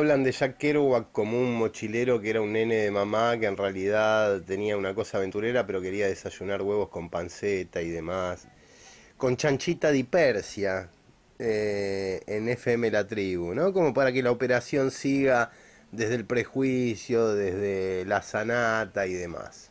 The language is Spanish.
Hablan de Jack Kerouac como un mochilero que era un nene de mamá que en realidad tenía una cosa aventurera pero quería desayunar huevos con panceta y demás. Con Chanchita di Persia eh, en FM La Tribu, ¿no? Como para que la operación siga desde el prejuicio, desde la sanata y demás.